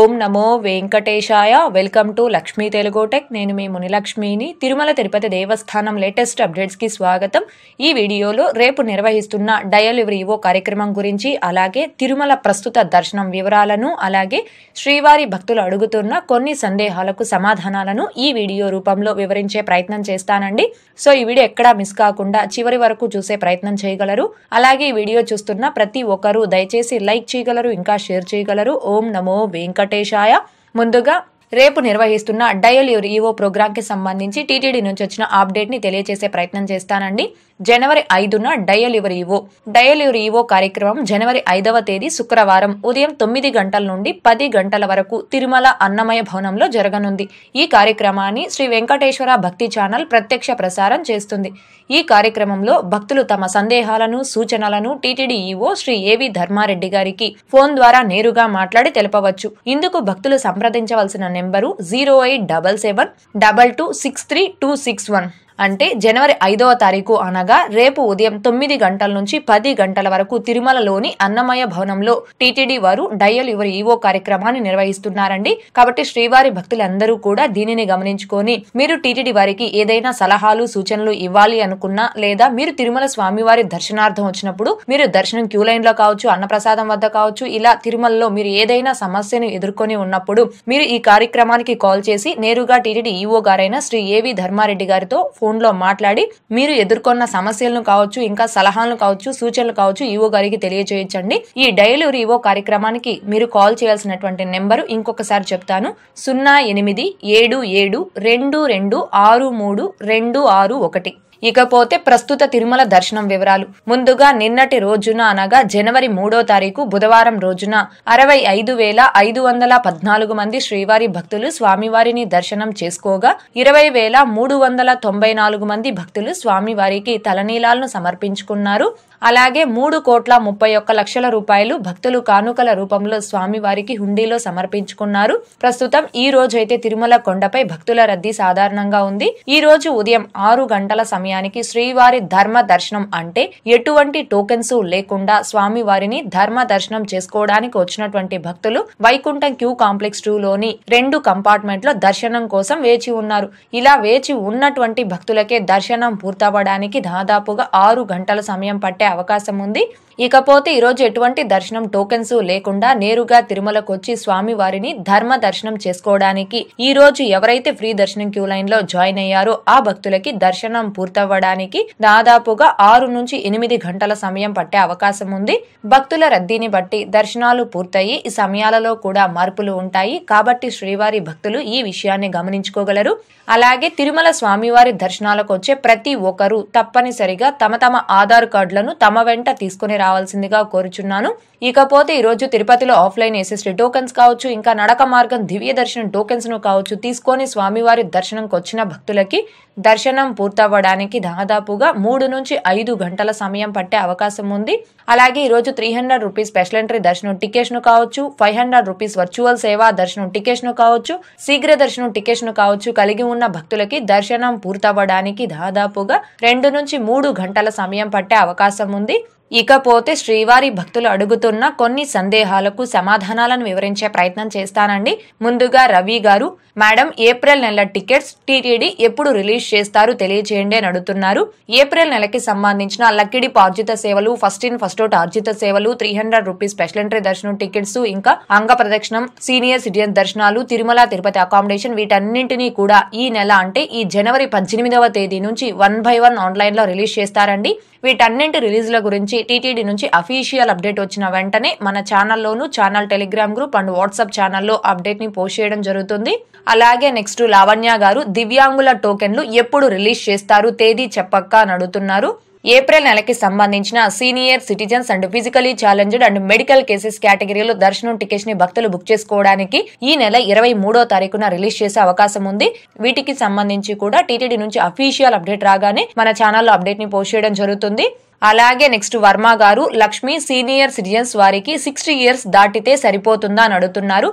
ఓం నమో వెంకటేశాయ welcome to Lakshmi తెలుగుటెక్ నేను మీ మునిలక్ష్మిని తిరుమల తిరుపతి దేవస్థానం లేటెస్ట్ అప్డేట్స్కి స్వాగతం ఈ వీడియోలో రేపు నిర్వహిస్తున్న డయలివరీవో కార్యక్రమం గురించి అలాగే తిరుమల ప్రస్తుత దర్శనం వివరాలను అలాగే శ్రీవారి భక్తులు అడుగుతున్న కొన్ని సందేహాలకు సమాధానాలను ఈ వీడియో రూపంలో వివరించే ప్రయత్నం చేస్తానండి సో ఈ వీడియో ఎక్కడా మిస్ కాకుండా చివరి వరకు చూసే ప్రయత్నం చేయగలరు అలాగే ఈ వీడియో చూస్తున్న ప్రతి ఒక్కరూ దయచేసి లైక్ చేయగలరు ఇంకా షేర్ చేయగలరు ఓం నమో వెంకట వెంకటేశాయ ముందుగా రేపు నిర్వహిస్తున్న డయల్ యువర్ ఈవో కి సంబంధించి టీటీడీ నుంచి వచ్చిన అప్డేట్ ని తెలియజేసే ప్రయత్నం చేస్తానండి జనవరి ఐదున డయలివరీ ఈవో డయలివరీ ఈవో కార్యక్రమం జనవరి ఐదవ తేదీ శుక్రవారం ఉదయం తొమ్మిది గంటల నుండి పది గంటల వరకు తిరుమల అన్నమయ భవనంలో జరగనుంది ఈ కార్యక్రమాన్ని శ్రీ వెంకటేశ్వర భక్తి ఛానల్ ప్రత్యక్ష ప్రసారం చేస్తుంది ఈ కార్యక్రమంలో భక్తులు తమ సందేహాలను సూచనలను టీటీడీ ఈవో శ్రీ ఏవి ధర్మారెడ్డి గారికి ఫోన్ ద్వారా నేరుగా మాట్లాడి తెలపవచ్చు ఇందుకు భక్తులు సంప్రదించవలసిన number zero eight double seven double two six three two six one అంటే జనవరి ఐదవ తారీఖు అనగా రేపు ఉదయం తొమ్మిది గంటల నుంచి పది గంటల వరకు తిరుమలలోని అన్నమయ భవనంలో టీటీడీ వారు డయల్ యువర్ ఈవో కార్యక్రమాన్ని నిర్వహిస్తున్నారండి కాబట్టి శ్రీవారి భక్తులందరూ కూడా దీనిని గమనించుకొని మీరు టీటీడీ వారికి ఏదైనా సలహాలు సూచనలు ఇవ్వాలి అనుకున్నా లేదా మీరు తిరుమల స్వామివారి దర్శనార్థం వచ్చినప్పుడు మీరు దర్శనం క్యూ లైన్ లో కావచ్చు అన్నప్రసాదం వద్ద కావచ్చు ఇలా తిరుమలలో మీరు ఏదైనా సమస్యను ఎదుర్కొని ఉన్నప్పుడు మీరు ఈ కార్యక్రమానికి కాల్ చేసి నేరుగా టీటీడీ ఈవో గారైన శ్రీ ఏవి ధర్మారెడ్డి గారితో ఫోన్ ఫోన్లో మాట్లాడి మీరు ఎదుర్కొన్న సమస్యలను కావచ్చు ఇంకా సలహాలను కావచ్చు సూచనలు కావచ్చు ఈవో గారికి తెలియజేయచ్చండి ఈ డైలీ ఈవో కార్యక్రమానికి మీరు కాల్ చేయాల్సినటువంటి నెంబరు ఇంకొకసారి చెప్తాను సున్నా ఎనిమిది ఏడు ఏడు రెండు రెండు ఆరు మూడు రెండు ఆరు ఒకటి ఇకపోతే ప్రస్తుత తిరుమల దర్శనం వివరాలు ముందుగా నిన్నటి రోజున అనగా జనవరి మూడో తారీఖు బుధవారం రోజున అరవై ఐదు వేల ఐదు వందల పద్నాలుగు మంది శ్రీవారి భక్తులు స్వామివారిని దర్శనం చేసుకోగా ఇరవై వేల మూడు వందల తొంభై నాలుగు మంది భక్తులు స్వామివారికి తలనీలాలను సమర్పించుకున్నారు అలాగే మూడు కోట్ల ముప్పై ఒక్క లక్షల రూపాయలు భక్తులు కానుకల రూపంలో స్వామివారికి హుండీలో సమర్పించుకున్నారు ప్రస్తుతం ఈ రోజైతే తిరుమల కొండపై భక్తుల రద్దీ సాధారణంగా ఉంది ఈ రోజు ఉదయం ఆరు గంటల సమయం సమయానికి శ్రీవారి ధర్మ దర్శనం అంటే ఎటువంటి టోకెన్స్ లేకుండా స్వామి వారిని ధర్మ దర్శనం చేసుకోవడానికి వచ్చినటువంటి భక్తులు వైకుంఠం క్యూ కాంప్లెక్స్ టూ లోని రెండు కంపార్ట్మెంట్ లో దర్శనం కోసం వేచి ఉన్నారు ఇలా వేచి ఉన్నటువంటి భక్తులకే దర్శనం పూర్తవడానికి దాదాపుగా ఆరు గంటల సమయం పట్టే అవకాశం ఉంది ఇకపోతే ఈరోజు ఎటువంటి దర్శనం టోకెన్స్ లేకుండా నేరుగా తిరుమలకు వచ్చి స్వామి వారిని ధర్మ దర్శనం చేసుకోవడానికి ఈ రోజు ఎవరైతే ఫ్రీ దర్శనం క్యూ లైన్ లో జాయిన్ అయ్యారో ఆ భక్తులకి దర్శనం పూర్త పూర్తవ్వడానికి దాదాపుగా ఆరు నుంచి ఎనిమిది గంటల సమయం పట్టే అవకాశం ఉంది భక్తుల రద్దీని బట్టి దర్శనాలు పూర్తయి ఈ సమయాలలో కూడా మార్పులు ఉంటాయి కాబట్టి శ్రీవారి భక్తులు ఈ విషయాన్ని గమనించుకోగలరు అలాగే తిరుమల స్వామివారి దర్శనాలకు వచ్చే ప్రతి ఒక్కరూ తప్పనిసరిగా తమ తమ ఆధార్ కార్డులను తమ వెంట తీసుకుని రావాల్సిందిగా కోరుచున్నాను ఇకపోతే ఈ రోజు తిరుపతిలో ఆఫ్లైన్ ఎస్ఎస్టీ టోకెన్స్ కావచ్చు ఇంకా నడక మార్గం దివ్య దర్శనం టోకెన్స్ ను కావచ్చు తీసుకొని స్వామివారి దర్శనంకి వచ్చిన భక్తులకి దర్శనం పూర్తవ్వడానికి రావడానికి దాదాపుగా మూడు నుంచి ఐదు గంటల సమయం పట్టే అవకాశం ఉంది అలాగే రోజు three hundred rupees special entry దర్శనం టికెట్ను కావచ్చు ఫైవ్ హండ్రెడ్ రూపీస్ వర్చువల్ సేవా దర్శనం ను కావచ్చు శీఘ్ర దర్శనం టికెట్ను కావచ్చు కలిగి ఉన్న భక్తులకి దర్శనం పూర్తవ్వడానికి దాదాపుగా రెండు నుంచి మూడు గంటల సమయం పట్టే అవకాశం ఉంది ఇకపోతే శ్రీవారి భక్తులు అడుగుతున్న కొన్ని సందేహాలకు సమాధానాలను వివరించే ప్రయత్నం చేస్తానండి ముందుగా రవి గారు మేడం ఏప్రిల్ నెల టికెట్స్ టీటీడీ ఎప్పుడు రిలీజ్ చేస్తారు తెలియచేయండి అని అడుగుతున్నారు ఏప్రిల్ నెలకి సంబంధించిన లక్కిడి ఆర్జిత సేవలు ఫస్ట్ ఇన్ ఫస్ట్ అవుట్ ఆర్జిత సేవలు three hundred rupees special entry దర్శనం టికెట్స్ ఇంకా అంగ ప్రదక్షిణం సీనియర్ సిటిజన్ దర్శనాలు తిరుమల తిరుపతి అకామిడేషన్ వీటన్నింటినీ కూడా ఈ నెల అంటే ఈ జనవరి పద్దెనిమిదవ తేదీ నుంచి వన్ బై వన్ ఆన్లైన్ లో రిలీజ్ చేస్తారండి వీటన్నింటి రిలీజ్ల గురించి టీటీడీ నుంచి అఫీషియల్ అప్డేట్ వచ్చిన వెంటనే మన ఛానల్లోనూ channel telegram group and WhatsApp ఛానల్లో అప్డేట్ని పోస్ట్ చేయడం జరుగుతుంది అలాగే నెక్స్ట్ లావణ్య గారు దివ్యాంగుల టోకెన్లు ఎప్పుడు రిలీజ్ చేస్తారు తేదీ చెప్పక్క అని అడుగుతున్నారు ఏప్రిల్ నెలకి సంబంధించిన senior citizens and physically challenged and medical cases కేటగిరీలో దర్శనం టికెట్స్ ని భక్తులు బుక్ చేసుకోవడానికి ఈ నెల ఇరవై మూడో తారీఖున రిలీజ్ చేసే అవకాశం ఉంది వీటికి సంబంధించి కూడా టీటీడీ నుంచి అఫీషియల్ అప్డేట్ రాగానే మన ఛానల్లో అప్డేట్ ని పోస్ట్ చేయడం జరుగుతుంది అలాగే నెక్స్ట్ వర్మ గారు లక్ష్మి సీనియర్ సిటిజన్స్ వారికి సిక్స్టీ ఇయర్స్ దాటితే సరిపోతుందా అని అడుగుతున్నారు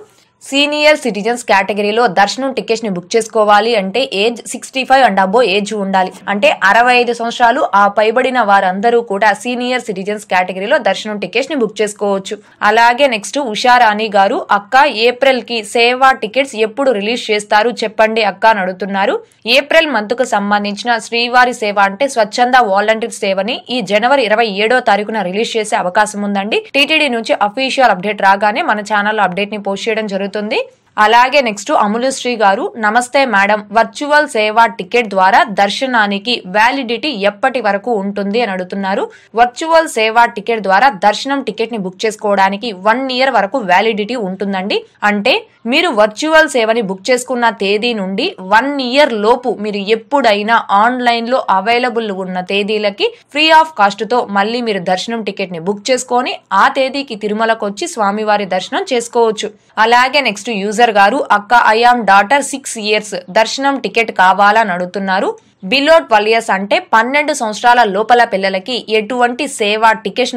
సీనియర్ సిటిజన్స్ కేటగిరీలో దర్శనం టికెట్స్ ని బుక్ చేసుకోవాలి అంటే age sixty five and above age ఉండాలి అంటే అరవై ఐదు సంవత్సరాలు ఆ పైబడిన వారందరూ కూడా సీనియర్ సిటిజన్స్ కేటగిరీలో దర్శనం టికెట్స్ ని బుక్ చేసుకోవచ్చు అలాగే నెక్స్ట్ ఉషారాణి గారు అక్క ఏప్రిల్ కి సేవా టికెట్స్ ఎప్పుడు రిలీజ్ చేస్తారు చెప్పండి అక్క అని అడుగుతున్నారు ఏప్రిల్ మంత్ కు సంబంధించిన శ్రీవారి సేవ అంటే స్వచ్ఛంద వాలంటీర్ సేవని ఈ జనవరి ఇరవై ఏడో తారీఖున రిలీజ్ చేసే అవకాశం ఉందండి టీటీడీ నుంచి అఫీషియల్ అప్డేట్ రాగానే మన ఛానల్ అప్డేట్ ని పోస్ట్ చేయడం జరుగుతుంది జరుగుతుంది అలాగే నెక్స్ట్ అమలుశ్రీ గారు నమస్తే మేడం వర్చువల్ సేవా టికెట్ ద్వారా దర్శనానికి వ్యాలిడిటీ ఎప్పటి వరకు ఉంటుంది అని అడుగుతున్నారు వర్చువల్ సేవా టికెట్ ద్వారా దర్శనం టికెట్ ని బుక్ చేసుకోవడానికి వన్ ఇయర్ వరకు వ్యాలిడిటీ ఉంటుందండి అంటే మీరు వర్చువల్ సేవని బుక్ చేసుకున్న తేదీ నుండి వన్ ఇయర్ లోపు మీరు ఎప్పుడైనా ఆన్లైన్లో అవైలబుల్ ఉన్న తేదీలకి ఫ్రీ ఆఫ్ కాస్ట్తో మళ్ళీ మీరు దర్శనం టికెట్ని బుక్ చేసుకొని ఆ తేదీకి తిరుమలకు వచ్చి స్వామివారి దర్శనం చేసుకోవచ్చు అలాగే నెక్స్ట్ యూజర్ ప్రొడ్యూసర్ గారు అక్క ఐఆమ్ డాటర్ సిక్స్ ఇయర్స్ దర్శనం టికెట్ కావాలని అడుగుతున్నారు బిలో ట్వెల్వ్ ఇయర్స్ అంటే పన్నెండు సంవత్సరాల లోపల పిల్లలకి ఎటువంటి సేవ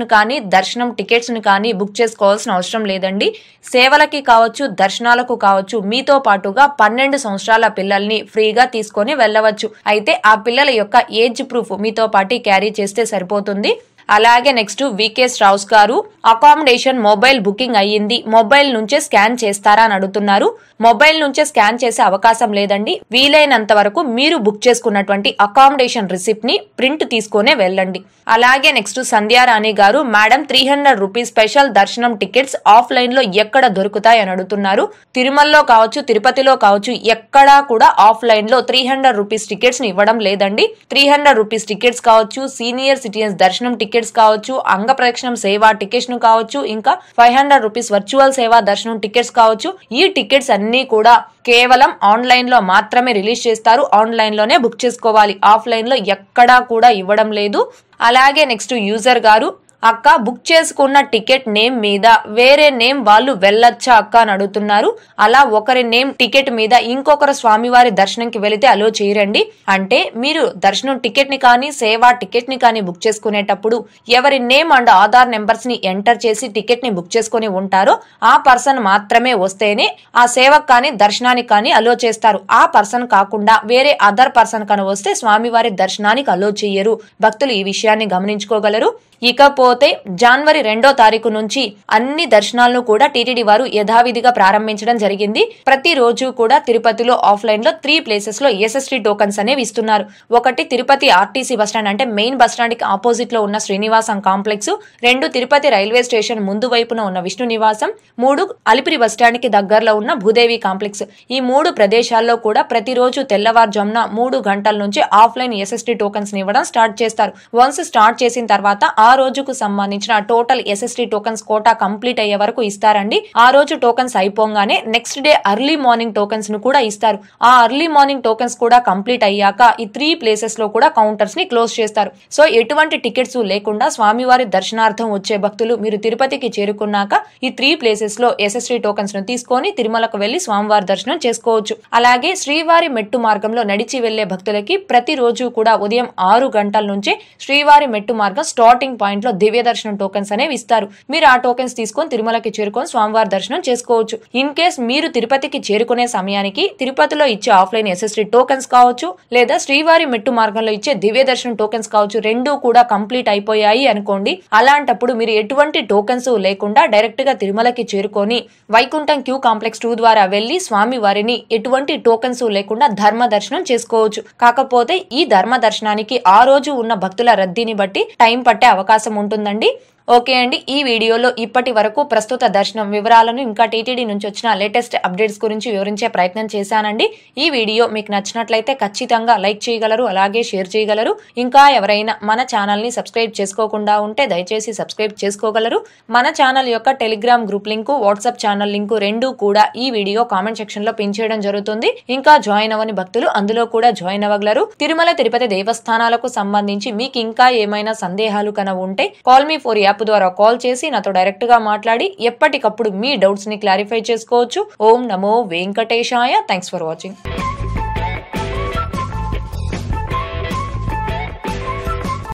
ను కానీ దర్శనం ను కానీ బుక్ చేసుకోవాల్సిన అవసరం లేదండి సేవలకి కావచ్చు దర్శనాలకు కావచ్చు మీతో పాటుగా పన్నెండు సంవత్సరాల పిల్లల్ని ఫ్రీగా తీసుకొని వెళ్ళవచ్చు అయితే ఆ పిల్లల యొక్క ఏజ్ ప్రూఫ్ మీతో పాటు క్యారీ చేస్తే సరిపోతుంది అలాగే నెక్స్ట్ వికే స్ట్రాస్ గారు అకామిడేషన్ మొబైల్ బుకింగ్ అయ్యింది మొబైల్ నుంచే స్కాన్ చేస్తారా అని అడుగుతున్నారు మొబైల్ నుంచే స్కాన్ చేసే అవకాశం లేదండి వీలైనంత వరకు మీరు బుక్ చేసుకున్నటువంటి అకామిడేషన్ రిసిప్ట్ ని ప్రింట్ తీసుకునే వెళ్ళండి అలాగే నెక్స్ట్ సంధ్యారాణి గారు madam three hundred rupees special దర్శనం టికెట్స్ ఆఫ్లైన్ లో ఎక్కడ దొరుకుతాయి అని అడుగుతున్నారు తిరుమలలో కావచ్చు తిరుపతిలో కావచ్చు ఎక్కడా కూడా ఆఫ్లైన్ లో త్రీ హండ్రెడ్ రూపీస్ టికెట్స్ ని ఇవ్వడం లేదండి త్రీ హండ్రెడ్ రూపీస్ టికెట్స్ కావచ్చు సీనియర్ సిటిజన్స్ దర్శనం టికెట్ టికెట్స్ కావచ్చు అంగ ప్రదక్షిణం సేవ టికెట్స్ ను కావచ్చు ఇంకా ఫైవ్ హండ్రెడ్ రూపీస్ వర్చువల్ సేవ దర్శనం టికెట్స్ కావచ్చు ఈ టికెట్స్ అన్ని కూడా కేవలం ఆన్లైన్ లో మాత్రమే రిలీజ్ చేస్తారు ఆన్లైన్ లోనే బుక్ చేసుకోవాలి ఆఫ్లైన్ లో ఎక్కడా కూడా ఇవ్వడం లేదు అలాగే నెక్స్ట్ యూజర్ గారు అక్క బుక్ చేసుకున్న టికెట్ నేమ్ మీద వేరే నేమ్ వాళ్ళు వెళ్ళొచ్చా అక్క అని అడుగుతున్నారు అలా ఒకరి నేమ్ టికెట్ మీద ఇంకొకరు స్వామివారి దర్శనంకి వెళితే అలో చేయరండి అంటే మీరు దర్శనం టికెట్ ని కానీ సేవా టికెట్ ని కానీ బుక్ చేసుకునేటప్పుడు ఎవరి నేమ్ అండ్ ఆధార్ నెంబర్స్ ని ఎంటర్ చేసి టికెట్ ని బుక్ చేసుకుని ఉంటారో ఆ పర్సన్ మాత్రమే వస్తేనే ఆ సేవకు కానీ దర్శనానికి కానీ అలో చేస్తారు ఆ పర్సన్ కాకుండా వేరే అదర్ పర్సన్ కానీ వస్తే స్వామివారి దర్శనానికి అలో చేయరు భక్తులు ఈ విషయాన్ని గమనించుకోగలరు ఇకపో ఇకపోతే జనవరి రెండో తారీఖు నుంచి అన్ని దర్శనాలను కూడా టీటీడీ వారు యథావిధిగా ప్రారంభించడం జరిగింది ప్రతి రోజు కూడా తిరుపతిలో ఆఫ్లైన్ లో త్రీ ప్లేసెస్ లో ఎస్ఎస్టీ టోకన్స్ అనేవి ఇస్తున్నారు ఒకటి తిరుపతి ఆర్టీసీ బస్టాండ్ అంటే మెయిన్ బస్టాండ్ కి ఆపోజిట్ లో ఉన్న శ్రీనివాసం కాంప్లెక్స్ రెండు తిరుపతి రైల్వే స్టేషన్ ముందు వైపున ఉన్న విష్ణు నివాసం మూడు అలిపిరి బస్టాండ్ కి దగ్గరలో ఉన్న భూదేవి కాంప్లెక్స్ ఈ మూడు ప్రదేశాల్లో కూడా ప్రతిరోజు తెల్లవారుజామున మూడు గంటల నుంచి ఆఫ్లైన్ ఎస్ఎస్టీ టోకన్స్ ఇవ్వడం స్టార్ట్ చేస్తారు వన్స్ స్టార్ట్ చేసిన తర్వాత ఆ రోజుకు సంబంధించిన total SST tokens quota complete అయ్యే వరకు ఇస్తారండి ఆ రోజు టోకన్స్ అయిపోగానే next day early morning tokens ను కూడా ఇస్తారు ఆ అర్లీ మార్నింగ్ టోకన్స్ కూడా కంప్లీట్ అయ్యాక ఈ త్రీ ప్లేసెస్ లో కూడా కౌంటర్స్ ని క్లోజ్ చేస్తారు సో ఎటువంటి టికెట్స్ లేకుండా స్వామివారి దర్శనార్థం వచ్చే భక్తులు మీరు తిరుపతికి చేరుకున్నాక ఈ త్రీ ప్లేసెస్ లో ఎస్ఎస్టీ టోకన్స్ ను తీసుకొని తిరుమలకు వెళ్లి స్వామివారి దర్శనం చేసుకోవచ్చు అలాగే శ్రీవారి మెట్టు మార్గంలో నడిచి వెళ్లే భక్తులకి ప్రతిరోజు కూడా ఉదయం ఆరు గంటల నుంచే శ్రీవారి మెట్టు మార్గం స్టార్టింగ్ పాయింట్ లో దివ్య దర్శనం టోకెన్స్ అనేవి ఇస్తారు మీరు ఆ టోకెన్స్ తీసుకొని తిరుమలకి చేరుకొని స్వామివారి దర్శనం చేసుకోవచ్చు ఇన్ కేస్ మీరు తిరుపతికి చేరుకునే సమయానికి తిరుపతిలో ఇచ్చే ఆఫ్లైన్ ఎస్ఎస్టీ టోకెన్స్ కావచ్చు లేదా శ్రీవారి మెట్టు మార్గంలో ఇచ్చే దివ్య దర్శనం టోకెన్స్ కావచ్చు రెండు కూడా కంప్లీట్ అయిపోయాయి అనుకోండి అలాంటప్పుడు మీరు ఎటువంటి టోకెన్స్ లేకుండా డైరెక్ట్ గా తిరుమలకి చేరుకొని వైకుంఠం క్యూ కాంప్లెక్స్ టూ ద్వారా వెళ్లి స్వామి వారిని ఎటువంటి టోకెన్స్ లేకుండా ధర్మ దర్శనం చేసుకోవచ్చు కాకపోతే ఈ ధర్మ దర్శనానికి ఆ రోజు ఉన్న భక్తుల రద్దీని బట్టి టైం పట్టే అవకాశం ఉంటుంది ఉంటుందండి ఓకే అండి ఈ వీడియోలో ఇప్పటి వరకు ప్రస్తుత దర్శనం వివరాలను ఇంకా టీటీడీ నుంచి వచ్చిన లేటెస్ట్ అప్డేట్స్ గురించి వివరించే ప్రయత్నం చేశానండి ఈ వీడియో మీకు నచ్చినట్లయితే ఖచ్చితంగా లైక్ చేయగలరు అలాగే షేర్ చేయగలరు ఇంకా ఎవరైనా మన ఛానల్ని సబ్స్క్రైబ్ చేసుకోకుండా ఉంటే దయచేసి సబ్స్క్రైబ్ చేసుకోగలరు మన ఛానల్ యొక్క Telegram group link WhatsApp channel link రెండూ కూడా ఈ వీడియో కామెంట్ సెక్షన్లో పిన్ చేయడం జరుగుతుంది ఇంకా జాయిన్ అవ్వని భక్తులు అందులో కూడా జాయిన్ అవ్వగలరు తిరుమల తిరుపతి దేవస్థానాలకు సంబంధించి మీకు ఇంకా ఏమైనా సందేహాలు కన ఉంటే call me four app app ద్వారా కాల్ చేసి నాతో డైరెక్ట్ గా మాట్లాడి ఎప్పటికప్పుడు మీ డౌట్స్ ని క్లారిఫై చేసుకోవచ్చు ఓం నమో వెంకటేశాయ థ్యాంక్స్ ఫర్ వాచింగ్